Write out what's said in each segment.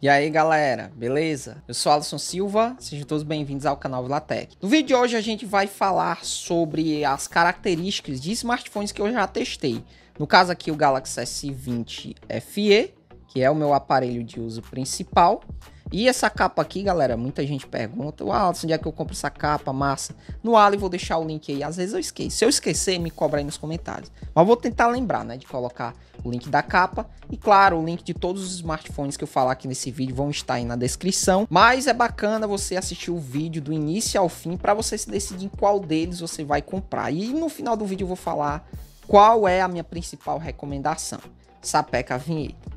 E aí galera, beleza? Eu sou Alisson Silva, sejam todos bem-vindos ao canal Vilatec. No vídeo de hoje a gente vai falar sobre as características de smartphones que eu já testei. No caso aqui o Galaxy S20 FE, que é o meu aparelho de uso principal. E essa capa aqui, galera, muita gente pergunta, uau, onde é que eu compro essa capa, massa? No Ali vou deixar o link aí, às vezes eu esqueço. Se eu esquecer, me cobra aí nos comentários. Mas vou tentar lembrar, né, de colocar o link da capa. E claro, o link de todos os smartphones que eu falar aqui nesse vídeo vão estar aí na descrição. Mas é bacana você assistir o vídeo do início ao fim para você se decidir qual deles você vai comprar. E no final do vídeo eu vou falar qual é a minha principal recomendação. Sapeca a vinheta.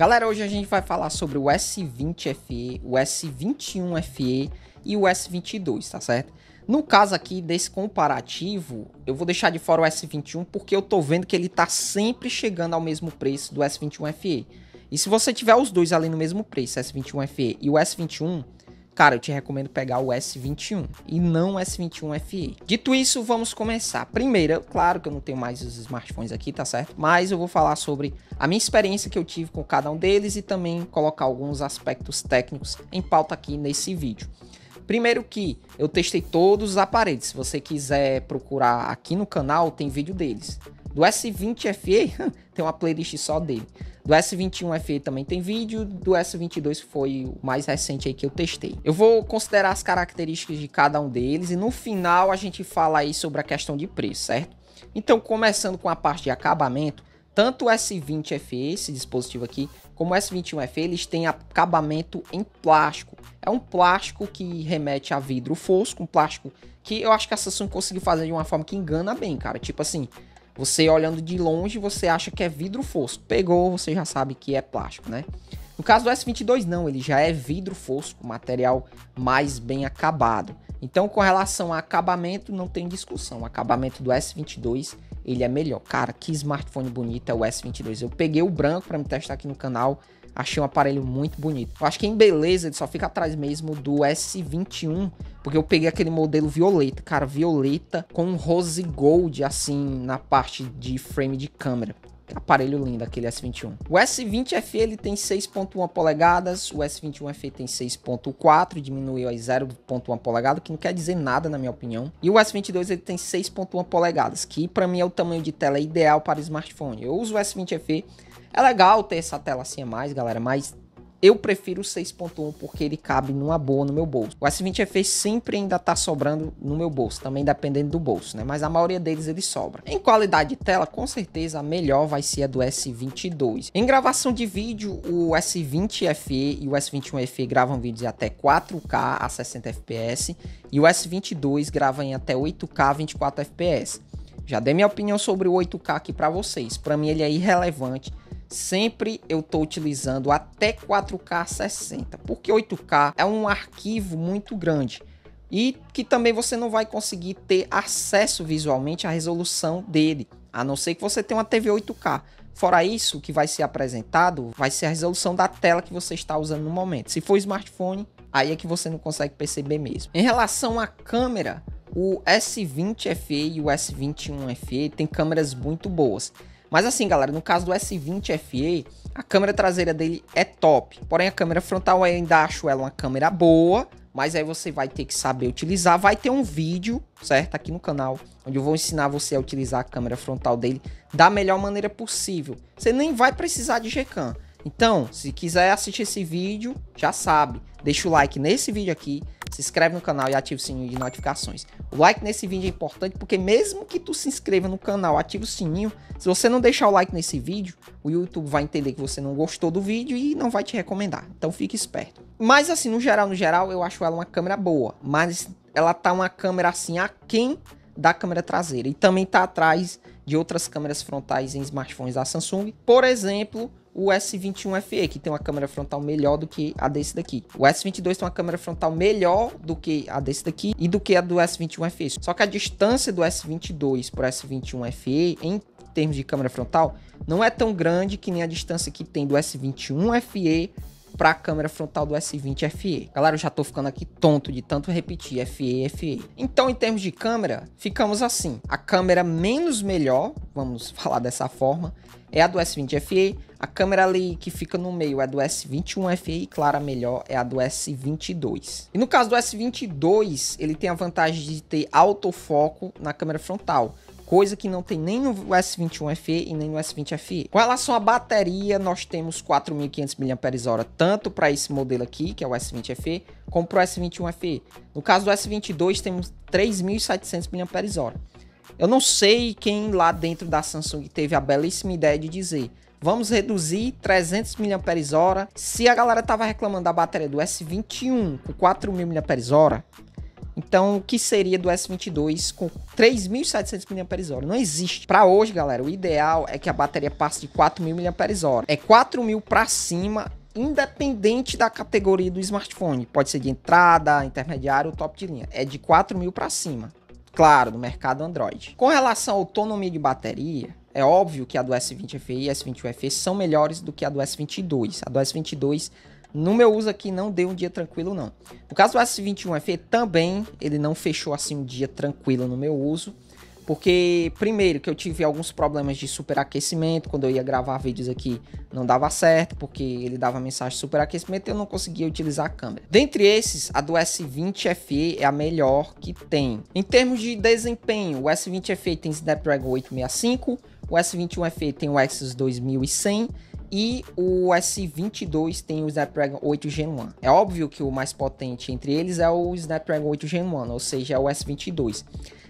Galera, hoje a gente vai falar sobre o S20 FE, o S21 FE e o S22, tá certo? No caso aqui desse comparativo, eu vou deixar de fora o S21 porque eu tô vendo que ele tá sempre chegando ao mesmo preço do S21 FE. E se você tiver os dois ali no mesmo preço, S21 FE e o S21, cara, eu te recomendo pegar o S21 e não o S21 FE. Dito isso, vamos começar. Primeiro, claro que eu não tenho mais os smartphones aqui, tá certo? Mas eu vou falar sobre a minha experiência que eu tive com cada um deles e também colocar alguns aspectos técnicos em pauta aqui nesse vídeo. Primeiro que eu testei todos os aparelhos. Se você quiser procurar aqui no canal, tem vídeo deles. Do S20FE, tem uma playlist só dele. Do S21FE também tem vídeo, do S22 foi o mais recente aí que eu testei. Eu vou considerar as características de cada um deles e no final a gente fala aí sobre a questão de preço, certo? Então, começando com a parte de acabamento, tanto o S20FE, esse dispositivo aqui, como o S21FE, eles têm acabamento em plástico. É um plástico que remete a vidro fosco, um plástico que eu acho que a Samsung conseguiu fazer de uma forma que engana bem, cara. Tipo assim, você olhando de longe, você acha que é vidro fosco. Pegou, você já sabe que é plástico, né? No caso do S22 não, ele já é vidro fosco, material mais bem acabado. Então, com relação a acabamento, não tem discussão. O acabamento do S22, ele é melhor. Cara, que smartphone bonito é o S22. Eu peguei o branco para me testar aqui no canal. Achei um aparelho muito bonito. Eu acho que em beleza ele só fica atrás mesmo do S21, porque eu peguei aquele modelo violeta, cara, violeta com rose gold assim na parte de frame de câmera. Que aparelho lindo aquele S21. O S20 FE ele tem 6.1 polegadas, o S21 FE tem 6.4, diminuiu a 0.1 polegada, que não quer dizer nada na minha opinião. E o S22 ele tem 6.1 polegadas, que para mim é o tamanho de tela ideal para smartphone. Eu uso o S20 FE é legal ter essa tela assim a mais, galera, mas eu prefiro o 6.1 porque ele cabe numa boa no meu bolso. O S20 FE sempre ainda tá sobrando no meu bolso, também dependendo do bolso, né? Mas a maioria deles ele sobra. Em qualidade de tela, com certeza a melhor vai ser a do S22. Em gravação de vídeo, o S20 FE e o S21 FE gravam vídeos em até 4K a 60 FPS e o S22 grava em até 8K a 24 FPS. Já dei minha opinião sobre o 8K aqui para vocês. Para mim ele é irrelevante sempre eu estou utilizando até 4K 60, porque 8K é um arquivo muito grande e que também você não vai conseguir ter acesso visualmente à resolução dele, a não ser que você tenha uma TV 8K. Fora isso, o que vai ser apresentado vai ser a resolução da tela que você está usando no momento. Se for smartphone, aí é que você não consegue perceber mesmo. Em relação à câmera, o S20 FE e o S21 FE têm câmeras muito boas. Mas assim, galera, no caso do S20 FE, a câmera traseira dele é top. Porém, a câmera frontal eu ainda acho ela uma câmera boa, mas aí você vai ter que saber utilizar. Vai ter um vídeo, certo? Aqui no canal, onde eu vou ensinar você a utilizar a câmera frontal dele da melhor maneira possível. Você nem vai precisar de Gcam. Então, se quiser assistir esse vídeo, já sabe, deixa o like nesse vídeo aqui, se inscreve no canal e ativa o sininho de notificações. O like nesse vídeo é importante porque mesmo que tu se inscreva no canal, ativa o sininho, se você não deixar o like nesse vídeo, o YouTube vai entender que você não gostou do vídeo e não vai te recomendar. Então fique esperto. Mas assim, no geral, no geral, eu acho ela uma câmera boa, mas ela tá uma câmera assim aquém da câmera traseira e também tá atrás de outras câmeras frontais em smartphones da Samsung. Por exemplo, o S21 FE, que tem uma câmera frontal melhor do que a desse daqui. O S22 tem uma câmera frontal melhor do que a desse daqui e do que a do S21 FE. Só que a distância do S22 para o S21 FE em termos de câmera frontal não é tão grande que nem a distância que tem do S21 FE para a câmera frontal do S20 FE. Galera, eu já tô ficando aqui tonto de tanto repetir FE, FE. Então, em termos de câmera, ficamos assim. A câmera menos melhor, vamos falar dessa forma, é a do S20 FE, a câmera ali que fica no meio é do S21 FE claro, clara melhor é a do S22. E no caso do S22, ele tem a vantagem de ter autofoco na câmera frontal, coisa que não tem nem no S21 FE e nem no S20 FE. Com relação à bateria, nós temos 4.500 mAh tanto para esse modelo aqui, que é o S20 FE, como para o S21 FE. No caso do S22, temos 3.700 mAh. Eu não sei quem lá dentro da Samsung teve a belíssima ideia de dizer Vamos reduzir 300 mAh. Se a galera tava reclamando da bateria do S21 com 4000 mAh, então, o que seria do S22 com 3.700 mAh? Não existe. Para hoje, galera, o ideal é que a bateria passe de 4.000 mAh. É 4.000 para cima, independente da categoria do smartphone. Pode ser de entrada, intermediário ou top de linha. É de 4.000 para cima. Claro, no mercado Android. Com relação à autonomia de bateria, é óbvio que a do S20 FE e s 21 fe são melhores do que a do S22. A do S22 no meu uso aqui não deu um dia tranquilo não. No caso do S21FE também ele não fechou assim um dia tranquilo no meu uso. Porque primeiro que eu tive alguns problemas de superaquecimento, quando eu ia gravar vídeos aqui não dava certo, porque ele dava mensagem de superaquecimento e eu não conseguia utilizar a câmera. Dentre esses, a do S20 FE é a melhor que tem. Em termos de desempenho, o S20 FE tem Snapdragon 865, o S21 FE tem o Exynos 2100 e o S22 tem o Snapdragon 8 Gen 1. É óbvio que o mais potente entre eles é o Snapdragon 8 Gen 1, ou seja, é o S22.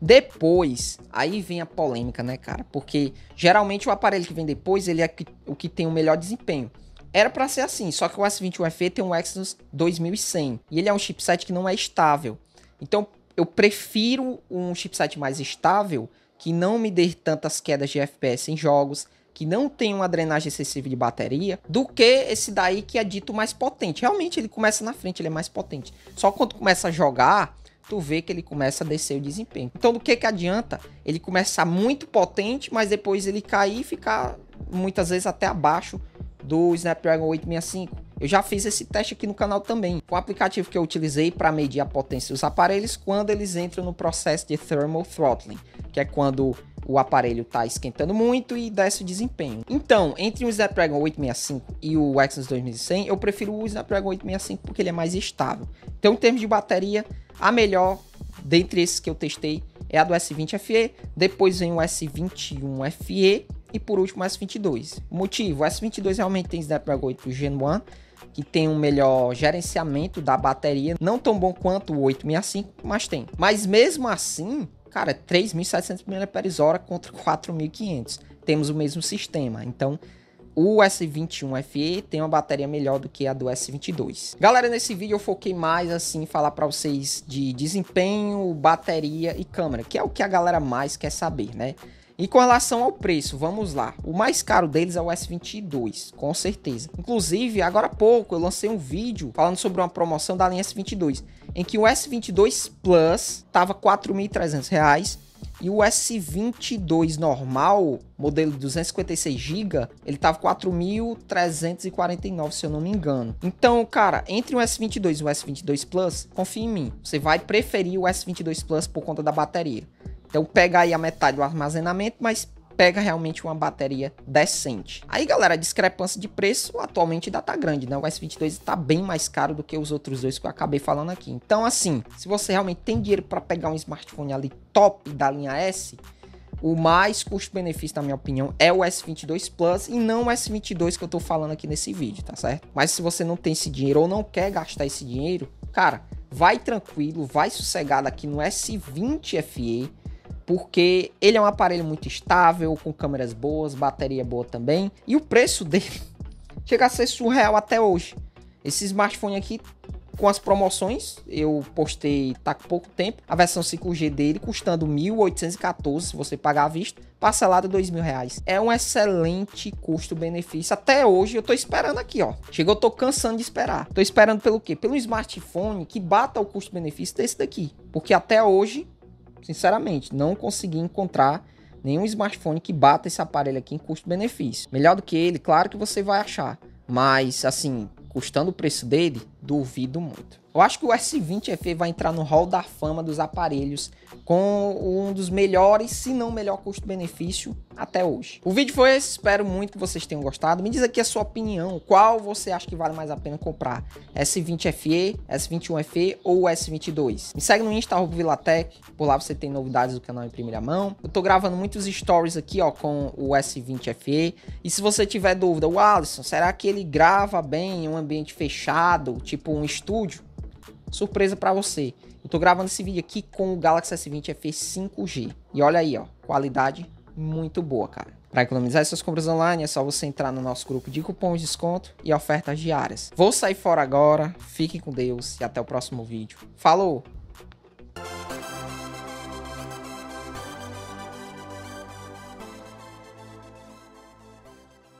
Depois, aí vem a polêmica, né, cara? Porque geralmente o aparelho que vem depois, ele é o que tem o melhor desempenho. Era para ser assim, só que o S21 FE tem um Exynos 2100 e ele é um chipset que não é estável. Então, eu prefiro um chipset mais estável que não me dê tantas quedas de FPS em jogos, que não tenha uma drenagem excessiva de bateria, do que esse daí que é dito mais potente. Realmente ele começa na frente, ele é mais potente. Só quando começa a jogar, tu vê que ele começa a descer o desempenho. Então do que que adianta ele começar muito potente, mas depois ele cair e ficar muitas vezes até abaixo do Snapdragon 865. Eu já fiz esse teste aqui no canal também. O aplicativo que eu utilizei para medir a potência dos aparelhos quando eles entram no processo de thermal throttling, que é quando o aparelho está esquentando muito e desce o desempenho. Então, entre o Snapdragon 865 e o Exynos 2100, eu prefiro o Snapdragon 865 porque ele é mais estável. Então, em termos de bateria, a melhor dentre esses que eu testei é a do S20 FE, depois vem o S21 FE e por último o S22. O motivo, o S22 realmente tem Snapdragon 8 Gen 1, que tem um melhor gerenciamento da bateria, não tão bom quanto o 865, mas tem. Mas mesmo assim, cara, 3.700 mAh contra 4.500. Temos o mesmo sistema, então o S21 FE tem uma bateria melhor do que a do S22. Galera, nesse vídeo eu foquei mais assim falar para vocês de desempenho, bateria e câmera, que é o que a galera mais quer saber, né? E com relação ao preço, vamos lá. O mais caro deles é o S22, com certeza. Inclusive, agora há pouco eu lancei um vídeo falando sobre uma promoção da linha S22, em que o S22 Plus estava R$ 4.300 e o S22 normal, modelo 256 GB, ele tava 4.349, se eu não me engano. Então, cara, entre o S22 e o S22 Plus, confia em mim, você vai preferir o S22 Plus por conta da bateria. Então pega aí a metade do armazenamento, mas pega realmente uma bateria decente. Aí, galera, a discrepância de preço atualmente ainda tá grande, né? O S22 está bem mais caro do que os outros dois que eu acabei falando aqui. Então, assim, se você realmente tem dinheiro para pegar um smartphone ali top da linha S, o mais custo-benefício, na minha opinião, é o S22 Plus e não o S22 que eu tô falando aqui nesse vídeo, tá certo? Mas se você não tem esse dinheiro ou não quer gastar esse dinheiro, cara, vai tranquilo, vai sossegado aqui no S20 FE, porque ele é um aparelho muito estável, com câmeras boas, bateria boa também, e o preço dele chega a ser surreal até hoje. Esse smartphone aqui com as promoções, eu postei tá com pouco tempo, a versão 5G dele custando 1.814, se você pagar à vista, parcelado R$ mil reais. É um excelente custo-benefício. Até hoje eu tô esperando aqui, ó. Chegou, tô cansando de esperar. Tô esperando pelo quê? Pelo smartphone que bata o custo-benefício desse daqui. Porque até hoje sinceramente, não consegui encontrar nenhum smartphone que bata esse aparelho aqui em custo-benefício. Melhor do que ele, claro que você vai achar, mas assim, custando o preço dele, Duvido muito. Eu acho que o S20 FE vai entrar no hall da fama dos aparelhos com um dos melhores, se não melhor custo-benefício até hoje. O vídeo foi esse, espero muito que vocês tenham gostado. Me diz aqui a sua opinião, qual você acha que vale mais a pena comprar? S20 FE, S21 FE ou S22? Me segue no Insta, Vilatec, por lá você tem novidades do canal em primeira mão. Eu tô gravando muitos stories aqui, ó, com o S20 FE. E se você tiver dúvida, o Alisson, será que ele grava bem em um ambiente fechado? tipo um estúdio, surpresa para você. Eu tô gravando esse vídeo aqui com o Galaxy S20 FE 5G. E olha aí, ó, qualidade muito boa, cara. Para economizar suas compras online, é só você entrar no nosso grupo de cupons de desconto e ofertas diárias. Vou sair fora agora, fiquem com Deus e até o próximo vídeo. Falou!